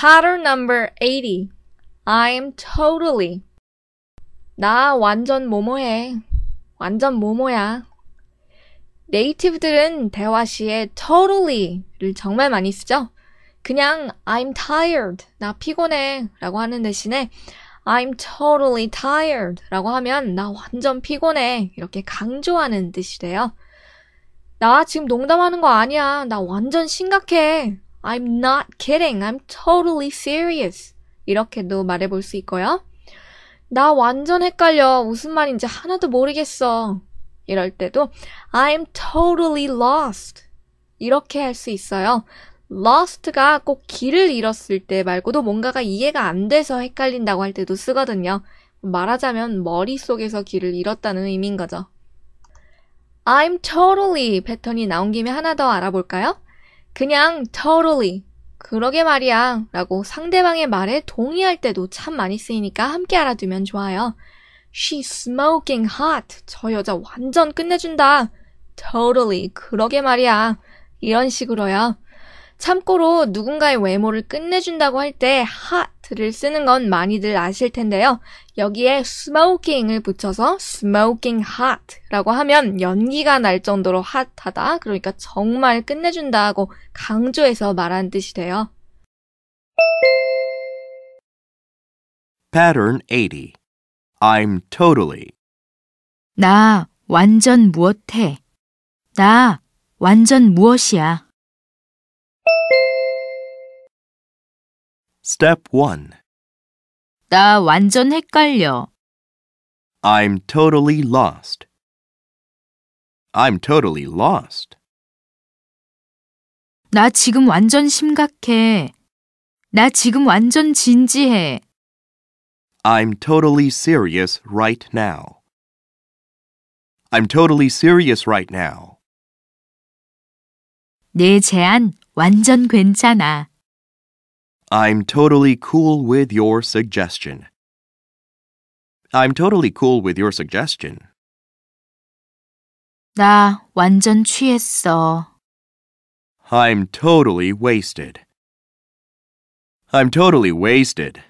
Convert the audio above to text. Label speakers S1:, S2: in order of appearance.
S1: Pattern number 80. I'm totally. 나 완전 뭐뭐해. 완전 뭐뭐야. 네이티브들은 대화 시에 totally를 정말 많이 쓰죠. 그냥 I'm tired. 나 피곤해. 라고 하는 대신에 I'm totally tired 라고 하면 나 완전 피곤해 이렇게 강조하는 뜻이 래요나 지금 농담하는 거 아니야. 나 완전 심각해 I'm not kidding. I'm totally serious. 이렇게도 말해볼 수 있고요. 나 완전 헷갈려. 무슨 말인지 하나도 모르겠어. 이럴 때도 I'm totally lost. 이렇게 할 수 있어요. lost가 꼭 길을 잃었을 때 말고도 뭔가가 이해가 안 돼서 헷갈린다고 할 때도 쓰거든요. 말하자면 머릿속에서 길을 잃었다는 의미인 거죠. I'm totally 패턴이 나온 김에 하나 더 알아볼까요? 그냥 totally 그러게 말이야 라고 상대방의 말에 동의할 때도 참 많이 쓰이니까 함께 알아두면 좋아요. She's smoking hot. 저 여자 완전 끝내준다. Totally. 그러게 말이야. 이런 식으로요. 참고로 누군가의 외모를 끝내준다고 할 때 hot 들을 쓰는 건 많이들 아실 텐데요. 여기에 smoking을 붙여서 smoking hot라고 하면 연기가 날 정도로 핫하다. 그러니까 정말 끝내준다고 강조해서 말한 뜻이 돼요.
S2: Pattern 80. I'm totally.
S3: 나 완전 무엇해. 나 완전 무엇이야.
S2: Step 1.
S3: 나 완전 헷갈려.
S2: I'm totally lost. I'm totally lost.
S3: 나 지금 완전 심각해. 나 지금 완전 진지해.
S2: I'm totally serious right now. I'm totally serious right now.
S3: 내 제안 완전 괜찮아.
S2: I'm totally cool with your suggestion. I'm totally cool with your suggestion.
S3: 나 완전 취했어.
S2: I'm totally wasted. I'm totally wasted.